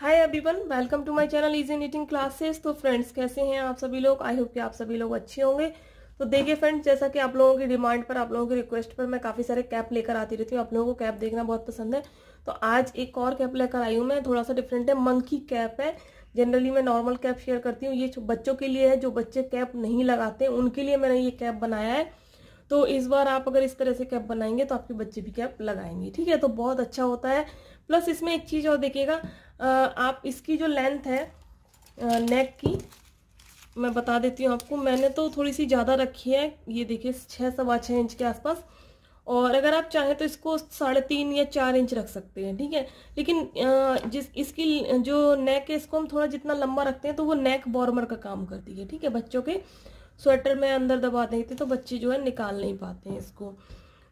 Hi everyone welcome to my channel easy knitting classes तो friends कैसे हैं आप सभी लोग आई होप कि आप सभी लोग अच्छे होंगे तो देखिए फ्रेंड्स जैसा कि आप लोगों की डिमांड पर आप लोगों की रिक्वेस्ट पर मैं काफ़ी सारे कैप लेकर आती रहती हूँ आप लोगों को कैप देखना बहुत पसंद है तो आज एक और कैप लेकर आई हूँ मैं थोड़ा सा डिफरेंट है मंकी कैप है जनरली मैं नॉर्मल कैप शेयर करती हूँ ये बच्चों के लिए है जो बच्चे कैप नहीं लगाते उनके लिए मैंने ये कैप बनाया है तो इस बार आप अगर इस तरह से कैप बनाएंगे तो आपके बच्चे भी कैप लगाएंगे ठीक है तो बहुत अच्छा होता है प्लस इसमें एक चीज़ और देखिएगा आप इसकी जो लेंथ है नेक की मैं बता देती हूँ आपको मैंने तो थोड़ी सी ज़्यादा रखी है ये देखिए छः सवा छः इंच के आसपास और अगर आप चाहें तो इसको साढ़े तीन या चार इंच रख सकते हैं ठीक है लेकिन जिस इसकी जो नेक है इसको हम थोड़ा जितना लंबा रखते हैं तो वो नेक बॉर्मर का काम करती है ठीक है बच्चों के स्वेटर में अंदर दबा देते तो बच्चे जो है निकाल नहीं पाते हैं इसको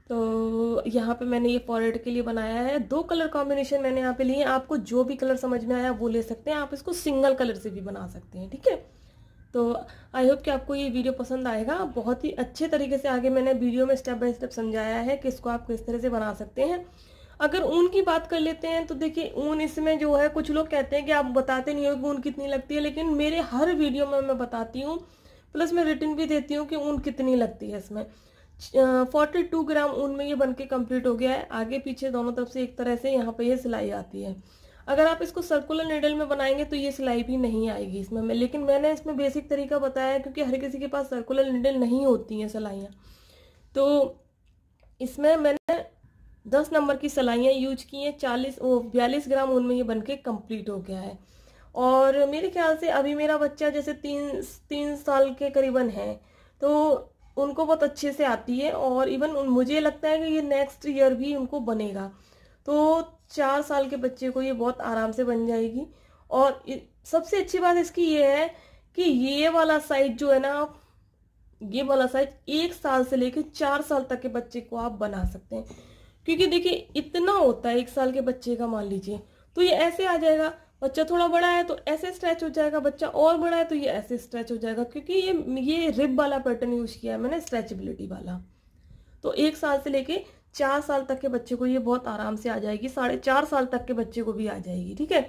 तो यहाँ पे मैंने ये फॉरहेड के लिए बनाया है दो कलर कॉम्बिनेशन मैंने यहाँ पे लिए हैं आपको जो भी कलर समझ में आया वो ले सकते हैं आप इसको सिंगल कलर से भी बना सकते हैं ठीक है तो आई होप कि आपको ये वीडियो पसंद आएगा बहुत ही अच्छे तरीके से आगे मैंने वीडियो में स्टेप बाय स्टेप समझाया है कि इसको आप किस तरह से बना सकते हैं अगर ऊन की बात कर लेते हैं तो देखिए ऊन इसमें जो है कुछ लोग कहते हैं कि आप बताते नहीं हो कि ऊन कितनी लगती है लेकिन मेरे हर वीडियो में मैं बताती हूँ प्लस मैं रिटर्न भी देती हूँ कि ऊन कितनी लगती है इसमें फोर्टी टू ग्राम ऊन में ये बनके कंप्लीट हो गया है आगे पीछे दोनों तरफ से एक तरह से यहाँ पे ये सिलाई आती है अगर आप इसको सर्कुलर नीडल में बनाएंगे तो ये सिलाई भी नहीं आएगी इसमें मैं लेकिन मैंने इसमें बेसिक तरीका बताया है क्योंकि हर किसी के पास सर्कुलर नीडल नहीं होती हैं सिलाइयाँ तो इसमें मैंने दस नंबर की सिलाइयाँ यूज की हैं चालीस वो बयालीस ग्राम उनमें ये बन के कम्प्लीट हो गया है और मेरे ख्याल से अभी मेरा बच्चा जैसे तीन तीन साल के करीबन है तो उनको बहुत अच्छे से आती है और इवन मुझे लगता है कि ये नेक्स्ट ईयर भी उनको बनेगा तो चार साल के बच्चे को ये बहुत आराम से बन जाएगी और सबसे अच्छी बात इसकी ये है कि ये वाला साइज जो है ना ये वाला साइज एक साल से लेकर चार साल तक के बच्चे को आप बना सकते हैं क्योंकि देखिए इतना होता है एक साल के बच्चे का मान लीजिए तो ये ऐसे आ जाएगा बच्चा थोड़ा बड़ा है तो ऐसे स्ट्रेच हो जाएगा बच्चा और बड़ा है तो ये ऐसे स्ट्रेच हो जाएगा क्योंकि ये ये रिब वाला पैटर्न यूज किया है मैंने स्ट्रेचबिलिटी वाला तो एक साल से लेके चार साल तक के बच्चे को ये बहुत आराम से आ जाएगी साढ़े चार साल तक के बच्चे को भी आ जाएगी ठीक है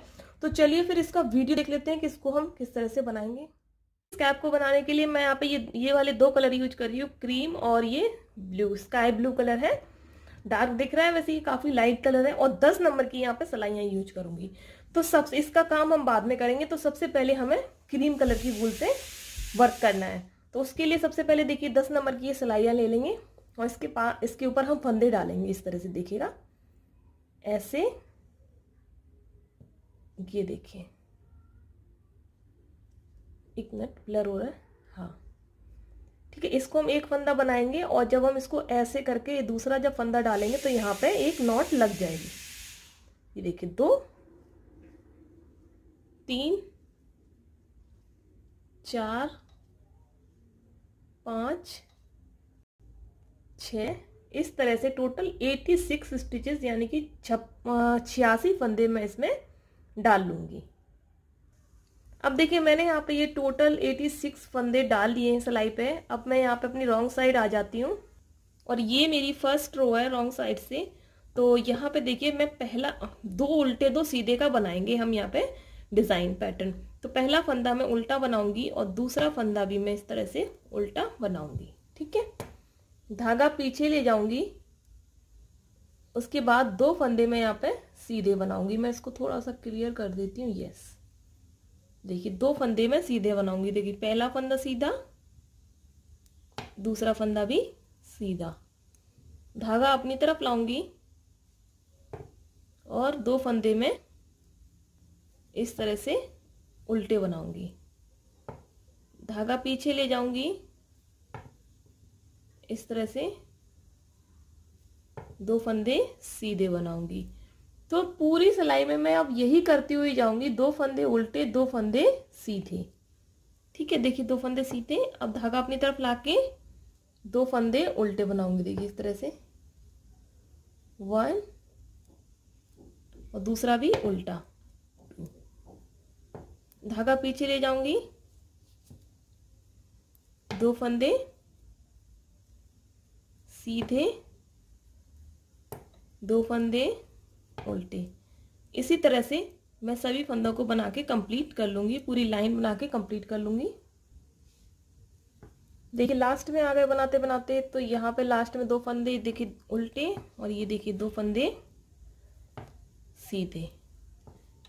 तो चलिए फिर इसका वीडियो देख लेते हैं कि इसको हम किस तरह से बनाएंगे इस कैप को बनाने के लिए मैं यहाँ पे ये ये वाले दो कलर यूज कर रही हूँ क्रीम और ये ब्लू स्काई ब्लू कलर है डार्क दिख रहा है वैसे ये काफी लाइट कलर है और दस नंबर की यहाँ पे सलाइयाँ यूज करूंगी तो सब इसका काम हम बाद में करेंगे तो सबसे पहले हमें क्रीम कलर की वूल से वर्क करना है तो उसके लिए सबसे पहले देखिए दस नंबर की ये सलाइयाँ ले लेंगे और इसके पास इसके ऊपर हम फंदे डालेंगे इस तरह से देखिएगा ऐसे ये देखिए एक मिनट ब्लर हो रहा है हाँ ठीक है इसको हम एक फंदा बनाएंगे और जब हम इसको ऐसे करके दूसरा जब फंदा डालेंगे तो यहाँ पे एक नॉट लग जाएगी ये देखिए दो तीन चार पाँच छ इस तरह से टोटल 86 स्टिचेस यानी कि छप छियासी फंदे मैं इसमें डाल लूंगी अब देखिए मैंने यहाँ पे ये टोटल 86 फंदे डाल दिए हैं सिलाई पे अब मैं यहाँ पे अपनी रॉन्ग साइड आ जाती हूँ और ये मेरी फर्स्ट रो है रॉन्ग साइड से तो यहाँ पे देखिए मैं पहला दो उल्टे दो सीधे का बनाएंगे हम यहाँ पे डिज़ाइन पैटर्न तो पहला फंदा मैं उल्टा बनाऊंगी और दूसरा फंदा भी मैं इस तरह से उल्टा बनाऊंगी ठीक है धागा पीछे ले जाऊंगी उसके बाद दो फंदे मैं यहाँ पे सीधे बनाऊंगी मैं इसको थोड़ा सा क्लियर कर देती हूँ यस देखिए दो फंदे मैं सीधे बनाऊंगी देखिए पहला फंदा सीधा दूसरा फंदा भी सीधा धागा अपनी तरफ लाऊंगी और दो फंदे में इस तरह से उल्टे बनाऊंगी धागा पीछे ले जाऊंगी इस तरह से दो फंदे सीधे बनाऊंगी तो पूरी सिलाई में मैं अब यही करती हुई जाऊंगी दो फंदे उल्टे दो फंदे सीधे ठीक है देखिए दो फंदे सीधे अब धागा अपनी तरफ ला के दो फंदे उल्टे बनाऊंगी देखिए इस तरह से वन और दूसरा भी उल्टा धागा पीछे ले जाऊंगी दो फंदे सीधे दो फंदे उल्टे इसी तरह से मैं सभी फंदों को बना के कंप्लीट कर लूँगी पूरी लाइन बना के कंप्लीट कर लूँगी देखिए लास्ट में आ गए बनाते बनाते तो यहाँ पे लास्ट में दो फंदे देखिए उल्टे और ये देखिए दो फंदे सीधे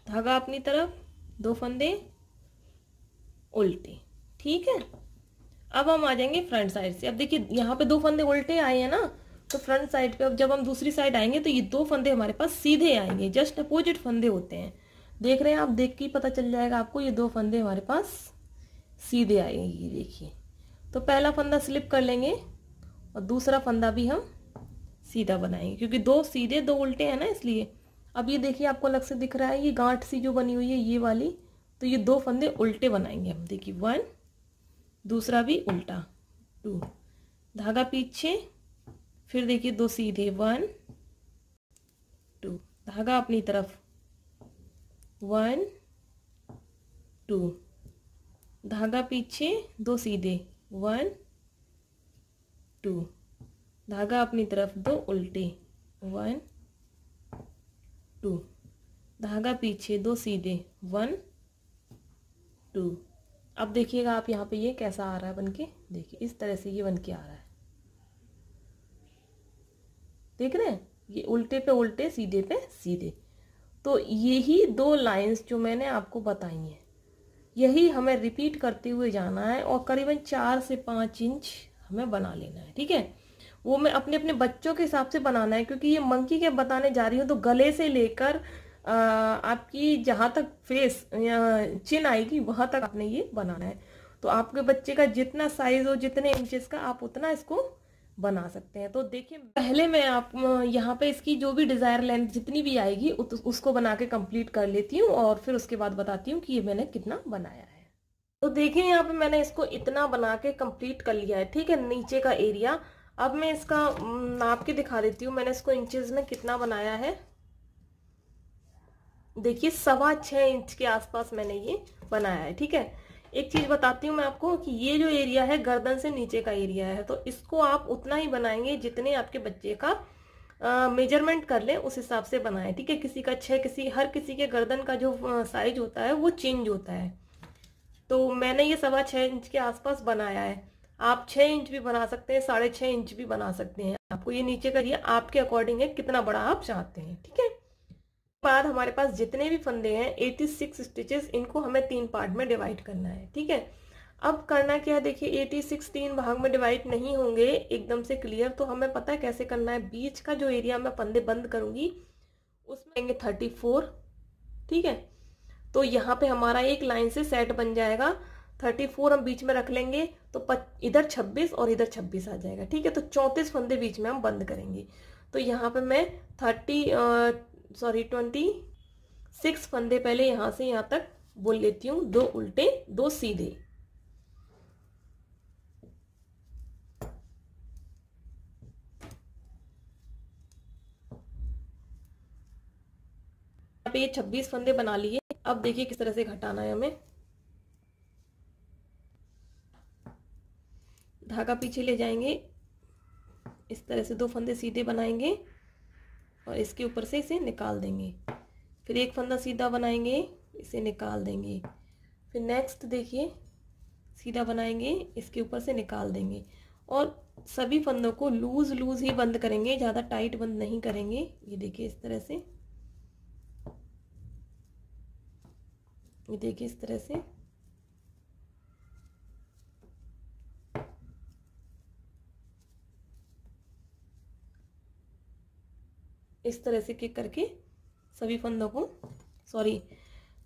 धागा अपनी तरफ दो फंदे उल्टे ठीक है अब हम आ जाएंगे फ्रंट साइड से अब देखिए यहाँ पे दो फंदे उल्टे आए हैं ना तो फ्रंट साइड पे अब जब हम दूसरी साइड आएंगे तो ये दो फंदे हमारे पास सीधे आएंगे जस्ट अपोजिट फंदे होते हैं देख रहे हैं आप देख के ही पता चल जाएगा आपको ये दो फंदे हमारे पास सीधे आएंगे ये देखिए तो पहला फंदा स्लिप कर लेंगे और दूसरा फंदा भी हम सीधा बनाएंगे क्योंकि दो सीधे दो उल्टे हैं ना इसलिए अब ये देखिए आपको अलग से दिख रहा है ये गांठ सी जो बनी हुई है ये वाली तो ये दो फंदे उल्टे बनाएंगे हम देखिए वन दूसरा भी उल्टा टू धागा पीछे फिर देखिए दो सीधे वन टू धागा अपनी तरफ वन टू धागा पीछे दो सीधे वन टू धागा अपनी तरफ दो उल्टे वन टू धागा पीछे दो सीधे वन टू अब देखिएगा आप यहाँ पे ये कैसा आ रहा है बन के देखिए इस तरह से ये बन के आ रहा है देख रहे हैं ये उल्टे पे उल्टे सीधे पे सीधे तो यही दो लाइंस जो मैंने आपको बताई हैं यही हमें रिपीट करते हुए जाना है और करीबन चार से पाँच इंच हमें बना लेना है ठीक है वो मैं अपने अपने बच्चों के हिसाब से बनाना है क्योंकि ये मंकी के बताने जा रही हूँ तो गले से लेकर आपकी जहाँ तक फेस चिन आएगी वहाँ तक आपने ये बनाना है तो आपके बच्चे का जितना साइज हो जितने इंचेस का आप उतना इसको बना सकते हैं तो देखिए पहले मैं आप यहाँ पे इसकी जो भी डिज़ायर लेंथ जितनी भी आएगी उत, उसको बना के कंप्लीट कर लेती हूँ और फिर उसके बाद बताती हूँ कि ये मैंने कितना बनाया है तो देखिए यहाँ पे मैंने इसको इतना बना के कंप्लीट कर लिया है ठीक है नीचे का एरिया अब मैं इसका नाप के दिखा देती हूँ मैंने इसको इंचज में कितना बनाया है देखिए सवा छः इंच के आसपास मैंने ये बनाया है ठीक है एक चीज बताती हूँ मैं आपको कि ये जो एरिया है गर्दन से नीचे का एरिया है तो इसको आप उतना ही बनाएंगे जितने आपके बच्चे का मेजरमेंट कर लें उस हिसाब से बनाएं ठीक है किसी का छः किसी हर किसी के गर्दन का जो साइज होता है वो चेंज होता है तो मैंने ये सवा छः इंच के आसपास बनाया है आप छः इंच भी बना सकते हैं साढ़े छः इंच भी बना सकते हैं आपको ये नीचे करिए आपके अकॉर्डिंग है कितना बड़ा आप चाहते हैं ठीक है बाद हमारे पास जितने भी फंदे हैं 86 सिक्स स्टिचेस इनको हमें तीन पार्ट में डिवाइड करना है ठीक है अब करना क्या है देखिए 86 तीन भाग में डिवाइड नहीं होंगे एकदम से क्लियर तो हमें पता है कैसे करना है बीच का जो एरिया मैं फंदे बंद करूंगी उसमें आएंगे 34 ठीक है तो यहाँ पे हमारा एक लाइन से सेट बन जाएगा 34 हम बीच में रख लेंगे तो इधर 26 और इधर 26 आ जाएगा ठीक है तो 34 फंदे बीच में हम बंद करेंगे तो यहाँ पे मैं थर्टी सॉरी ट्वेंटी सिक्स फंदे पहले यहाँ से यहाँ तक बोल लेती हूँ दो उल्टे दो सीधे पे ये छब्बीस फंदे बना लिए अब देखिए किस तरह से घटाना है हमें धागा पीछे ले जाएंगे इस तरह से दो फंदे सीधे बनाएंगे और इसके ऊपर से इसे निकाल देंगे फिर एक फंदा सीधा बनाएंगे इसे निकाल देंगे फिर नेक्स्ट देखिए सीधा बनाएंगे इसके ऊपर से निकाल देंगे और सभी फंदों को लूज़ लूज़ ही बंद करेंगे ज़्यादा टाइट बंद नहीं करेंगे ये देखिए इस तरह से ये देखिए इस तरह से इस तरह से किक करके सभी फंदों को सॉरी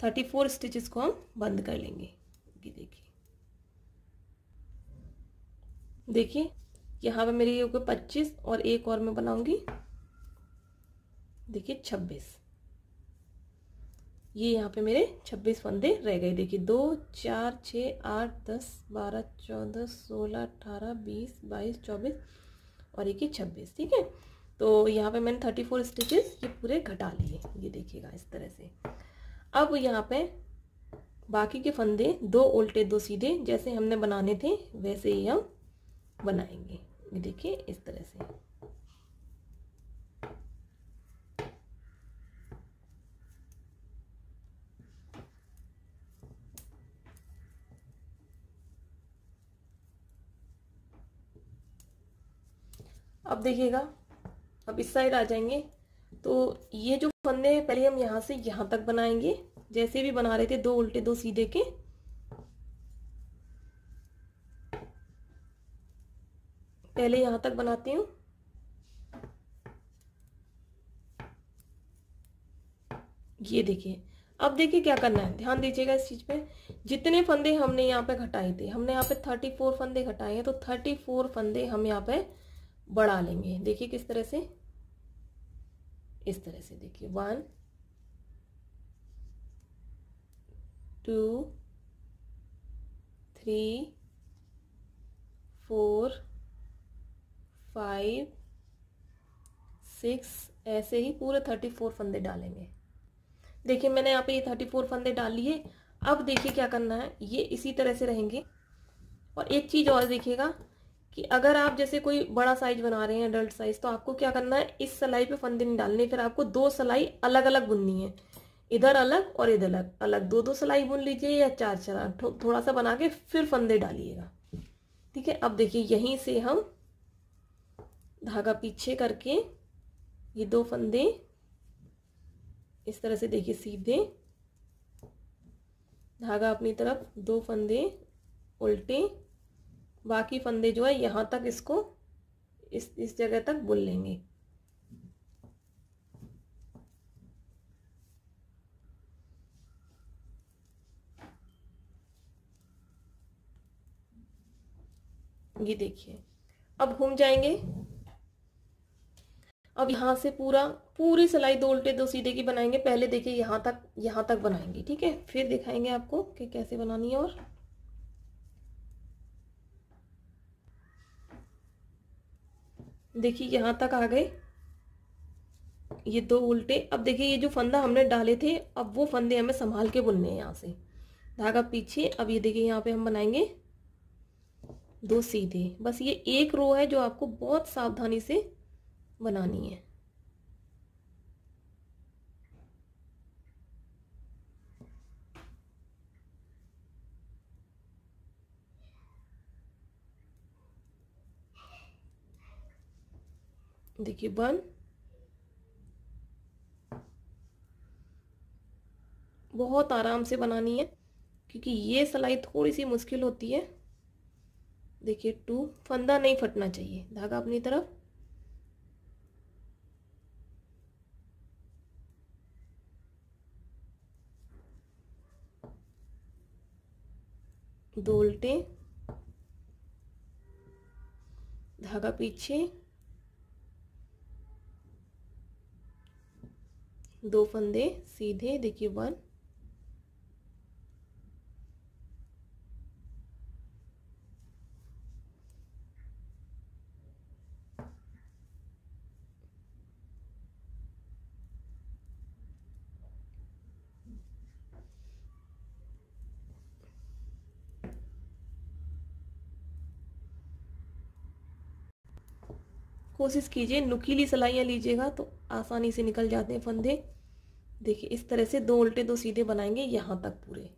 थर्टी फोर स्टिचेस को हम बंद कर लेंगे ये देखिए देखिए यहाँ पे मेरी होगी पच्चीस और एक और मैं बनाऊंगी देखिए छब्बीस ये यहाँ पे मेरे छब्बीस फंदे रह गए देखिए दो चार छः आठ दस बारह चौदह सोलह अठारह बीस बाईस चौबीस और एक ही छब्बीस ठीक है तो यहाँ पे मैंने थर्टी फोर स्टिचेस ये पूरे घटा लिए ये देखिएगा इस तरह से अब यहाँ पे बाकी के फंदे दो उल्टे दो सीधे जैसे हमने बनाने थे वैसे ही हम बनाएंगे ये देखिए इस तरह से अब देखिएगा अब इस साइड आ जाएंगे तो ये जो फंदे हैं पहले हम यहाँ से यहाँ तक बनाएंगे जैसे भी बना रहे थे दो उल्टे दो सीधे के पहले यहाँ तक बनाती हूँ ये देखिए अब देखिए क्या करना है ध्यान दीजिएगा इस चीज़ पे जितने फंदे हमने यहाँ पे घटाए थे हमने यहाँ पे थर्टी फोर फंदे घटाए हैं तो थर्टी फोर फंदे हम यहाँ पे बढ़ा लेंगे देखिए किस तरह से इस तरह से देखिए one two three four five six ऐसे ही पूरे थर्टी फोर फंदे डालेंगे देखिए मैंने यहाँ पे ये थर्टी फोर फंदे डाल लिए अब देखिए क्या करना है ये इसी तरह से रहेंगे और एक चीज़ और देखिएगा कि अगर आप जैसे कोई बड़ा साइज बना रहे हैं अडल्ट साइज तो आपको क्या करना है इस सलाई पे फंदे नहीं डालने फिर आपको दो सलाई अलग अलग बुननी है इधर अलग और इधर अलग अलग दो दो सलाई बुन लीजिए या चार चार थो, थोड़ा सा बना के फिर फंदे डालिएगा ठीक है अब देखिए यहीं से हम धागा पीछे करके ये दो फंदे इस तरह से देखिए सीधे धागा अपनी तरफ दो फंदे उल्टे बाकी फंदे जो है यहाँ तक इसको इस इस जगह तक बुन लेंगे ये देखिए अब घूम जाएंगे अब यहां से पूरा पूरी सिलाई दो उल्टे दो सीधे की बनाएंगे पहले देखिए यहां तक यहां तक बनाएंगे ठीक है फिर दिखाएंगे आपको कि कैसे बनानी है और देखिए यहाँ तक आ गए ये दो उल्टे अब देखिए ये जो फंदा हमने डाले थे अब वो फंदे हमें संभाल के बुनने हैं यहाँ से धागा पीछे अब ये देखिए यहाँ पे हम बनाएंगे दो सीधे बस ये एक रो है जो आपको बहुत सावधानी से बनानी है देखिए वन बहुत आराम से बनानी है क्योंकि ये सलाई थोड़ी सी मुश्किल होती है देखिए टू फंदा नहीं फटना चाहिए धागा अपनी तरफ दो उल्टे धागा पीछे दो फंदे सीधे देखिए वन कोशिश कीजिए नुकीली सलाइयाँ लीजिएगा तो आसानी से निकल जाते हैं फंदे देखिए इस तरह से दो उल्टे दो सीधे बनाएंगे यहाँ तक पूरे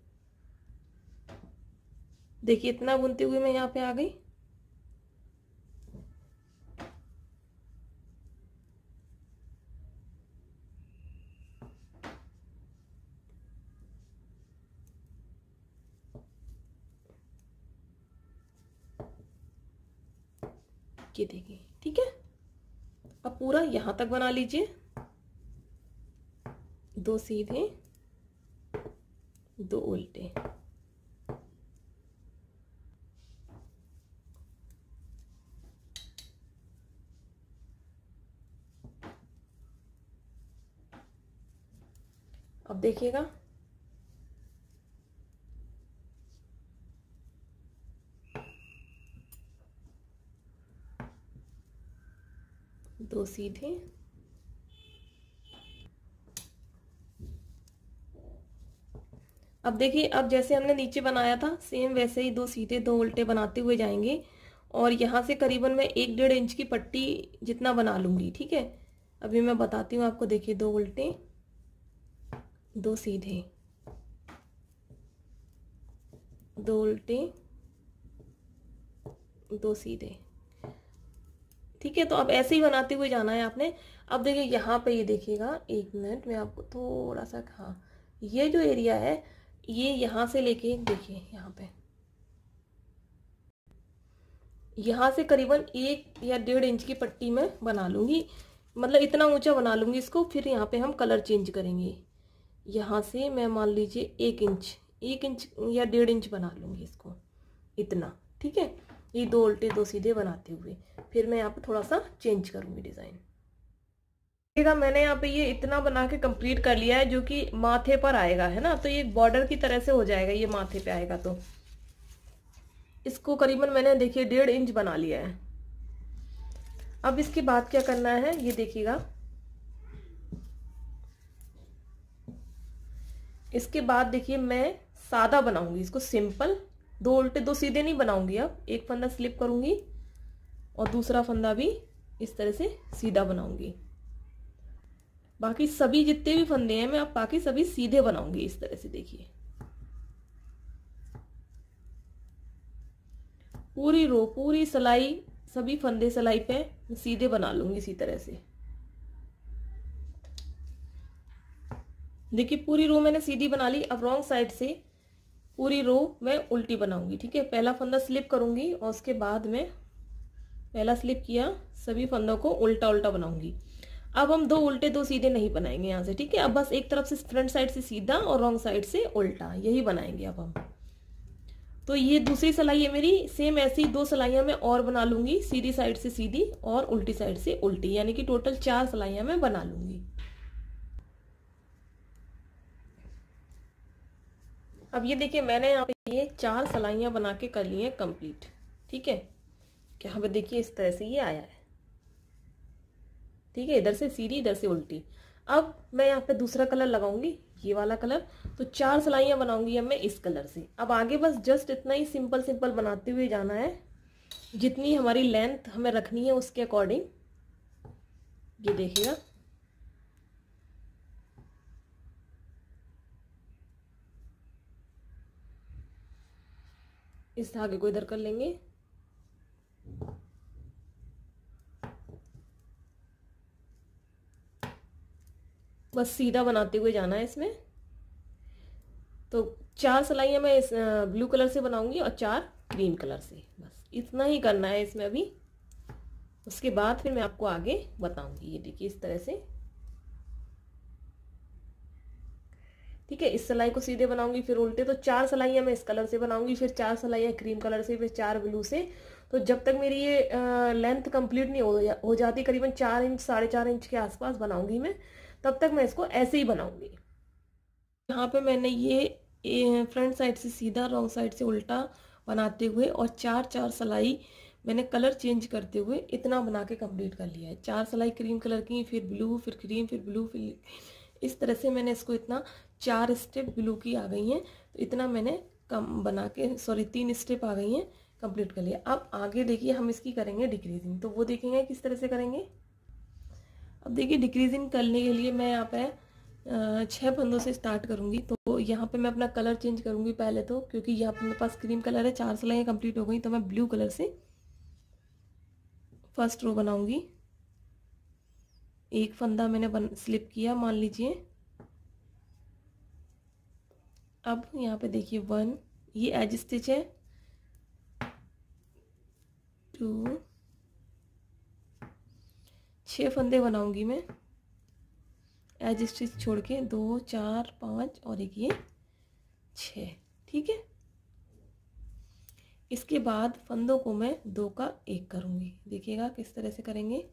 देखिए इतना बुनते हुए मैं यहाँ पे आ गई देखिए पूरा यहां तक बना लीजिए दो सीधे दो उल्टे अब देखिएगा दो सीधे अब देखिए अब जैसे हमने नीचे बनाया था सेम वैसे ही दो सीधे दो उल्टे बनाते हुए जाएंगे और यहाँ से करीबन मैं एक डेढ़ इंच की पट्टी जितना बना लूँगी ठीक है अभी मैं बताती हूँ आपको देखिए दो उल्टे दो सीधे दो उल्टे दो सीधे ठीक है तो अब ऐसे ही बनाते हुए जाना है आपने अब देखिए यहाँ पे ये यह देखिएगा एक मिनट मैं आपको थोड़ा सा हाँ ये जो एरिया है ये यहाँ से लेके देखिए यहाँ पे यहाँ से करीबन एक या डेढ़ इंच की पट्टी मैं बना लूंगी मतलब इतना ऊंचा बना लूंगी इसको फिर यहाँ पे हम कलर चेंज करेंगे यहाँ से मैं मान लीजिए एक इंच एक इंच या डेढ़ इंच बना लूंगी इसको इतना ठीक है ये दो उल्टे दो सीधे बनाते हुए फिर मैं यहाँ पर थोड़ा सा चेंज करूँगी डिज़ाइन देखिएगा मैंने यहाँ पे ये इतना बना के कंप्लीट कर लिया है जो कि माथे पर आएगा है ना तो ये बॉर्डर की तरह से हो जाएगा ये माथे पे आएगा तो इसको करीबन मैंने देखिए डेढ़ इंच बना लिया है अब इसके बाद क्या करना है ये देखिएगा इसके बाद देखिए मैं सादा बनाऊंगी इसको सिंपल दो उल्टे दो सीधे नहीं बनाऊंगी अब एक फंदा स्लिप करूंगी और दूसरा फंदा भी इस तरह से सीधा बनाऊंगी बाकी सभी जितने भी फंदे हैं मैं अब बाकी सभी सीधे बनाऊंगी इस तरह से देखिए पूरी रो पूरी सिलाई सभी फंदे सिलाई पे सीधे बना लूंगी इसी तरह से देखिए पूरी रो मैंने सीधी बना ली अब रॉन्ग साइड से पूरी रो मैं उल्टी बनाऊंगी ठीक है पहला फंदा स्लिप करूंगी और उसके बाद में पहला स्लिप किया सभी फंदों को उल्टा उल्टा बनाऊंगी अब हम दो उल्टे दो सीधे नहीं बनाएंगे यहाँ से ठीक है अब बस एक तरफ से फ्रंट साइड से सीधा और रॉन्ग साइड से उल्टा यही बनाएंगे अब हम तो ये दूसरी सलाई है मेरी सेम ऐसी दो सलाइयाँ मैं और बना लूँगी सीधी साइड से सीधी और उल्टी साइड से उल्टी यानी कि टोटल चार सलाइयाँ मैं बना लूँगी अब ये देखिए मैंने यहाँ पे ये चार सलाइयाँ बना के कर ली हैं कंप्लीट ठीक है यहाँ पे देखिए इस तरह से ये आया है ठीक है इधर से सीधी इधर से उल्टी अब मैं यहाँ पे दूसरा कलर लगाऊंगी ये वाला कलर तो चार सलाइयाँ बनाऊंगी अब मैं इस कलर से अब आगे बस जस्ट इतना ही सिंपल सिंपल बनाते हुए जाना है जितनी हमारी लेंथ हमें रखनी है उसके अकॉर्डिंग ये देखिएगा इस धागे को इधर कर लेंगे बस सीधा बनाते हुए जाना है इसमें तो चार सिलाइया मैं इस ब्लू कलर से बनाऊंगी और चार ग्रीन कलर से बस इतना ही करना है इसमें अभी उसके बाद फिर मैं आपको आगे बताऊंगी ये देखिए इस तरह से ठीक है इस सिलाई को सीधे बनाऊंगी फिर उल्टे तो चार सिलाइयां मैं इस कलर से बनाऊंगी फिर चार सिलाइयां क्रीम कलर से फिर चार ब्लू से तो जब तक मेरी ये लेंथ कंप्लीट नहीं हो, जा, हो जाती करीबन चार इंच साढ़े चार इंच के आसपास बनाऊंगी मैं तब तक मैं इसको ऐसे ही बनाऊंगी यहाँ पे मैंने ये फ्रंट साइड से सीधा रॉन्ग साइड से उल्टा बनाते हुए और चार चार सिलाई मैंने कलर चेंज करते हुए इतना बना के कम्प्लीट कर लिया है चार सिलाई क्रीम कलर की फिर ब्लू फिर क्रीम फिर ब्लू फिर इस तरह से मैंने इसको इतना चार स्टेप ब्लू की आ गई हैं तो इतना मैंने कम बना के सॉरी तीन स्टेप आ गई हैं कंप्लीट कर लिया अब आगे देखिए हम इसकी करेंगे डिक्रीजिंग तो वो देखेंगे किस तरह से करेंगे अब देखिए डिक्रीजिंग करने के लिए मैं यहाँ पर छः फंदों से स्टार्ट करूँगी तो यहाँ पे मैं अपना कलर चेंज करूँगी पहले तो क्योंकि यहाँ पे मेरे पास क्रीम कलर है चार सिलाइयाँ कंप्लीट हो गई तो मैं ब्लू कलर से फर्स्ट रो बनाऊँगी एक फंदा मैंने बन स्लिप किया मान लीजिए अब यहाँ पे देखिए वन ये एज स्टिच है टू छः फंदे बनाऊंगी मैं एज स्टिच छोड़ के दो चार पाँच और एक ये छ ठीक है इसके बाद फंदों को मैं दो का एक करूँगी देखिएगा किस तरह से करेंगे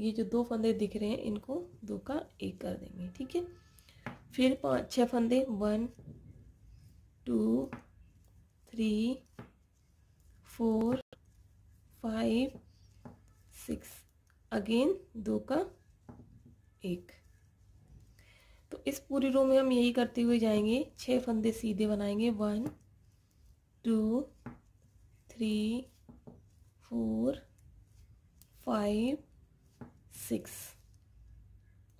ये जो दो फंदे दिख रहे हैं इनको दो का एक कर देंगे ठीक है फिर पाँच छः फंदे one two three four five six again दो का एक तो इस पूरी रो में हम यही करते हुए जाएंगे छः फंदे सीधे बनाएंगे one two three four five six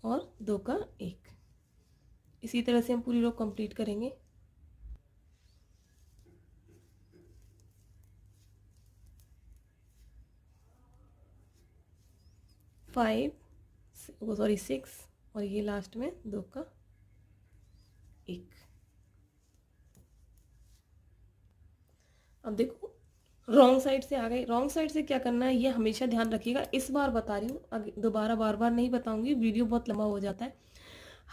और दो का एक इसी तरह से हम पूरी रो कंप्लीट करेंगे फाइव सॉरी सिक्स और ये लास्ट में दो का एक अब देखो रॉन्ग साइड से आ गई रॉन्ग साइड से क्या करना है ये हमेशा ध्यान रखिएगा इस बार बता रही हूँ दोबारा बार बार नहीं बताऊँगी वीडियो बहुत लंबा हो जाता है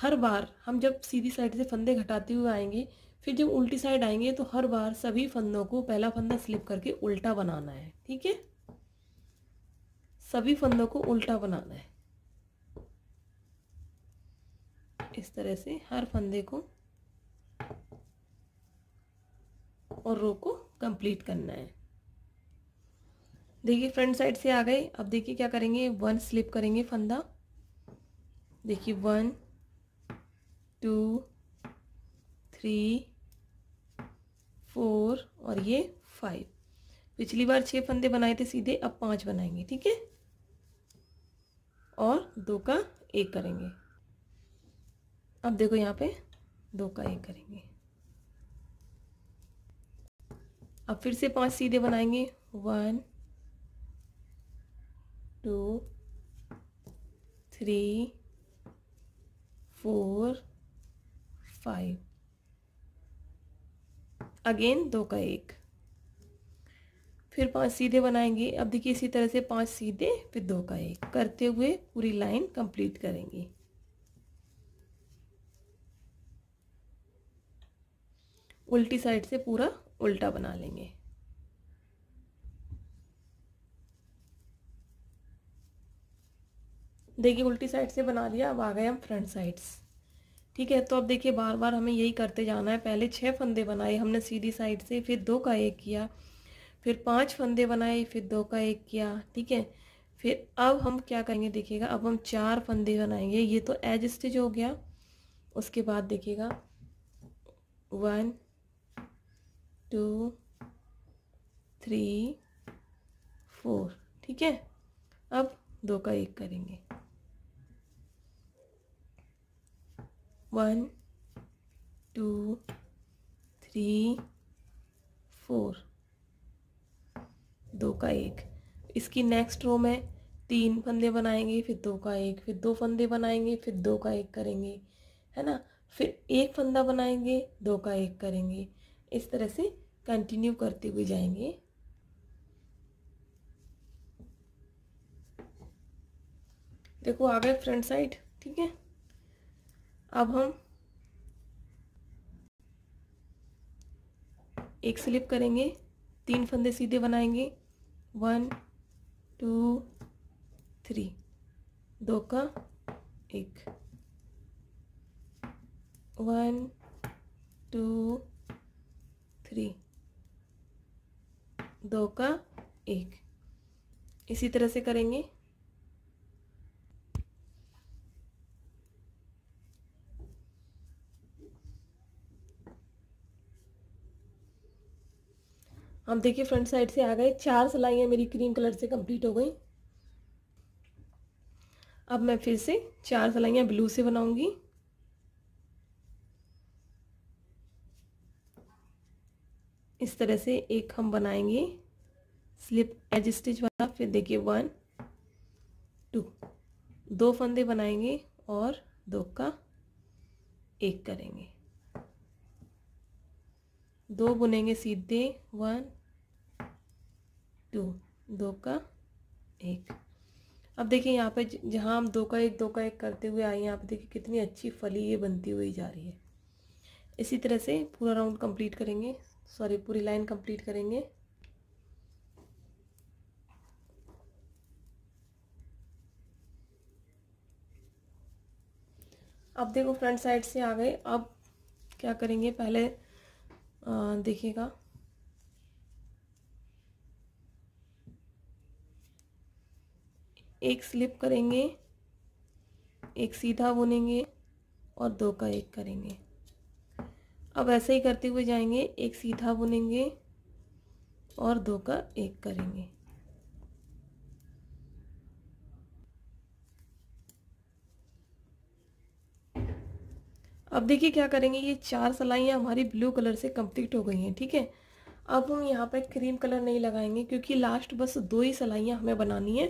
हर बार हम जब सीधी साइड से फंदे घटाते हुए आएंगे फिर जब उल्टी साइड आएंगे तो हर बार सभी फंदों को पहला फंदा स्लिप करके उल्टा बनाना है ठीक है सभी फंदों को उल्टा बनाना है इस तरह से हर फंदे को और रो को कंप्लीट करना है देखिए फ्रंट साइड से आ गए अब देखिए क्या करेंगे वन स्लिप करेंगे फंदा देखिए वन टू थ्री फोर और ये फाइव पिछली बार छः फंदे बनाए थे सीधे अब पांच बनाएंगे ठीक है और दो का एक करेंगे अब देखो यहाँ पे दो का एक करेंगे अब फिर से पांच सीधे बनाएंगे one two three four five again दो का एक फिर पांच सीधे बनाएंगे अब देखिए इसी तरह से पांच सीधे फिर दो का एक करते हुए पूरी लाइन कंप्लीट करेंगे उल्टी साइड से पूरा उल्टा बना लेंगे देखिए उल्टी साइड से बना दिया अब आ गए हम फ्रंट साइड्स ठीक है तो अब देखिए बार बार हमें यही करते जाना है पहले छः फंदे बनाए हमने सीधी साइड से फिर दो का एक किया फिर पांच फंदे बनाए फिर दो का एक किया ठीक है फिर अब हम क्या करेंगे देखिएगा अब हम चार फंदे बनाएंगे ये तो एज स्टिच हो गया उसके बाद देखिएगा वन टू थ्री फोर ठीक है अब दो का एक करेंगे वन टू थ्री फोर दो का एक इसकी नेक्स्ट रो में तीन फंदे बनाएंगे फिर दो का एक फिर दो फंदे बनाएंगे फिर दो का एक करेंगे है ना फिर एक फंदा बनाएंगे दो का एक करेंगे इस तरह से कंटिन्यू करते हुए जाएंगे देखो आ गए फ्रंट साइड ठीक है अब हम एक स्लिप करेंगे तीन फंदे सीधे बनाएंगे वन टू थ्री दो का एक वन टू थ्री दो का एक इसी तरह से करेंगे हम देखिए फ्रंट साइड से आ गए चार सिलाइयाँ मेरी क्रीम कलर से कंप्लीट हो गई अब मैं फिर से चार सिलाइयाँ ब्लू से बनाऊंगी इस तरह से एक हम बनाएंगे स्लिप एज स्टिच वाला फिर देखिए वन टू दो फंदे बनाएंगे और दो का एक करेंगे दो बुनेंगे सीधे वन टू दो का एक अब देखिए यहाँ पे जहाँ हम दो का एक दो का एक करते हुए आए यहाँ पे देखिए कितनी अच्छी फली ये बनती हुई जा रही है इसी तरह से पूरा राउंड कंप्लीट करेंगे सॉरी पूरी लाइन कंप्लीट करेंगे अब देखो फ्रंट साइड से आ गए अब क्या करेंगे पहले देखिएगा एक स्लिप करेंगे एक सीधा बुनेंगे और दो का एक करेंगे अब ऐसे ही करते हुए जाएंगे एक सीधा बुनेंगे और दो का एक करेंगे अब देखिए क्या करेंगे ये चार सलाइयाँ हमारी ब्लू कलर से कंप्लीट हो गई हैं ठीक है थीके? अब हम यहाँ पर क्रीम कलर नहीं लगाएंगे क्योंकि लास्ट बस दो ही सलाइयाँ हमें बनानी है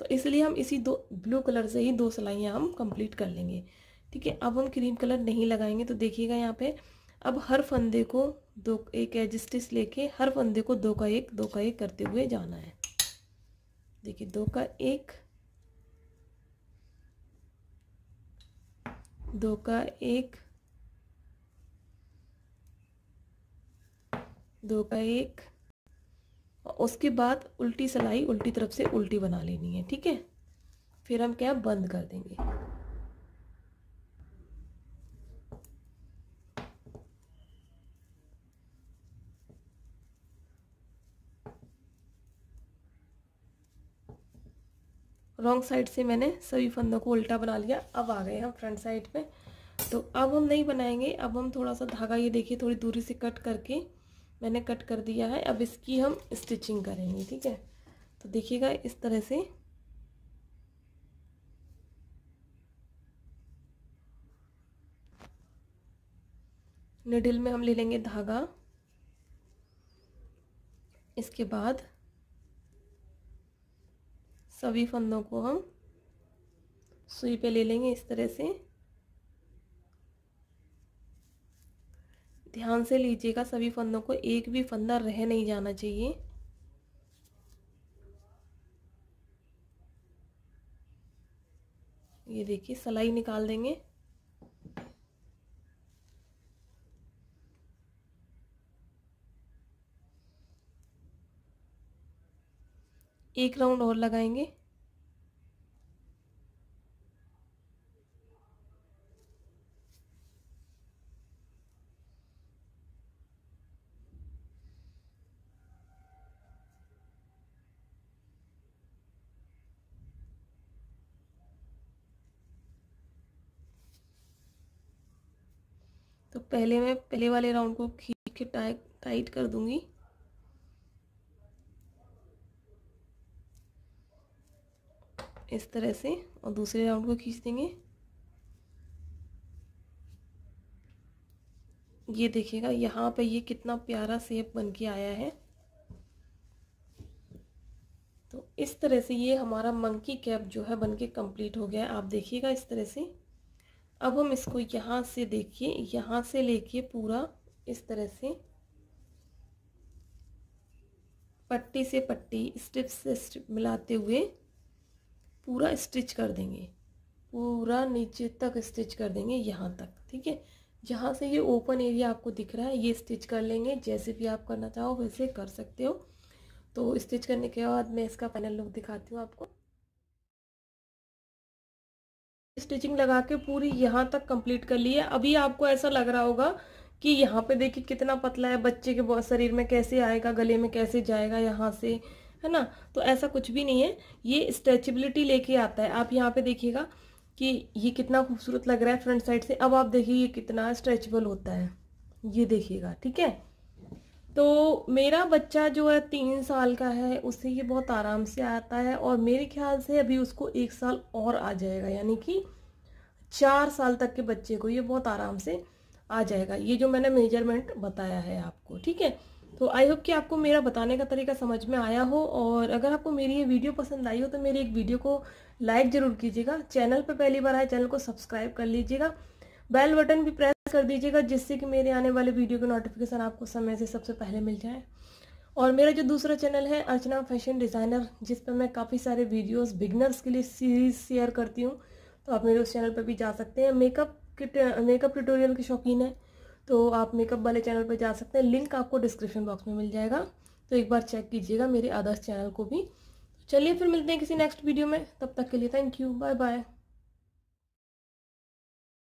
तो इसलिए हम इसी दो ब्लू कलर से ही दो सलाइयाँ हम कंप्लीट कर लेंगे ठीक है अब हम क्रीम कलर नहीं लगाएंगे तो देखिएगा यहाँ पे अब हर फंदे को दो एक एजस्टिस लेके हर फंदे को दो का एक दो का एक करते हुए जाना है देखिए दो का एक दो का एक दो का एक उसके बाद उल्टी सलाई उल्टी तरफ से उल्टी बना लेनी है ठीक है फिर हम क्या बंद कर देंगे रॉन्ग साइड से मैंने सभी फंदों को उल्टा बना लिया अब आ गए हम फ्रंट साइड पे तो अब हम नहीं बनाएंगे अब हम थोड़ा सा धागा ये देखिए थोड़ी दूरी से कट करके मैंने कट कर दिया है अब इसकी हम स्टिचिंग करेंगे ठीक है तो देखिएगा इस तरह से निडिल में हम ले लेंगे धागा इसके बाद सभी फंदों को हम सुई पे ले लेंगे इस तरह से ध्यान से लीजिएगा सभी फंदों को एक भी फंदा रह नहीं जाना चाहिए ये देखिए सलाई निकाल देंगे एक राउंड और लगाएंगे तो पहले मैं पहले वाले राउंड को खींच के टाइट टाइट कर दूंगी इस तरह से और दूसरे राउंड को खींच देंगे ये देखिएगा यहाँ पे ये कितना प्यारा सेप बन के आया है तो इस तरह से ये हमारा मंकी कैप जो है बन के कम्प्लीट हो गया है आप देखिएगा इस तरह से अब हम इसको यहाँ से देखिए यहाँ से लेके पूरा इस तरह से पट्टी से पट्टी स्टिप से स्टिप मिलाते हुए पूरा स्टिच कर देंगे पूरा नीचे तक स्टिच कर देंगे यहाँ तक ठीक है जहाँ से ये ओपन एरिया आपको दिख रहा है ये स्टिच कर लेंगे जैसे भी आप करना चाहो वैसे कर सकते हो तो स्टिच करने के बाद मैं इसका फाइनल लुक दिखाती हूँ आपको स्टिचिंग लगा के पूरी यहाँ तक कंप्लीट कर ली है अभी आपको ऐसा लग रहा होगा कि यहाँ पे देखिए कितना पतला है बच्चे के शरीर में कैसे आएगा गले में कैसे जाएगा यहाँ से है ना तो ऐसा कुछ भी नहीं है ये स्ट्रेचबिलिटी लेके आता है आप यहाँ पे देखिएगा कि ये कितना खूबसूरत लग रहा है फ्रंट साइड से अब आप देखिए ये कितना स्ट्रेचबल होता है ये देखिएगा ठीक है तो मेरा बच्चा जो है तीन साल का है उसे ये बहुत आराम से आता है और मेरे ख्याल से अभी उसको एक साल और आ जाएगा यानी कि चार साल तक के बच्चे को ये बहुत आराम से आ जाएगा ये जो मैंने मेजरमेंट बताया है आपको ठीक है तो आई होप कि आपको मेरा बताने का तरीका समझ में आया हो और अगर आपको मेरी ये वीडियो पसंद आई हो तो मेरी एक वीडियो को लाइक ज़रूर कीजिएगा चैनल पर पहली बार आए चैनल को सब्सक्राइब कर लीजिएगा बेल बटन भी प्रेस कर दीजिएगा जिससे कि मेरे आने वाले वीडियो का नोटिफिकेशन आपको समय से सबसे पहले मिल जाए और मेरा जो दूसरा चैनल है अर्चना फैशन डिज़ाइनर जिस पर मैं काफ़ी सारे वीडियोस बिगनर्स के लिए सीरीज शेयर करती हूँ तो आप मेरे उस चैनल पर भी जा सकते हैं मेकअप मेकअप ट्यूटोरियल के शौकीन है तो आप मेकअप वाले चैनल पर जा सकते हैं लिंक आपको डिस्क्रिप्शन बॉक्स में मिल जाएगा तो एक बार चेक कीजिएगा मेरे अदर्स चैनल को भी तो चलिए फिर मिलते हैं किसी नेक्स्ट वीडियो में तब तक के लिए थैंक यू बाय बाय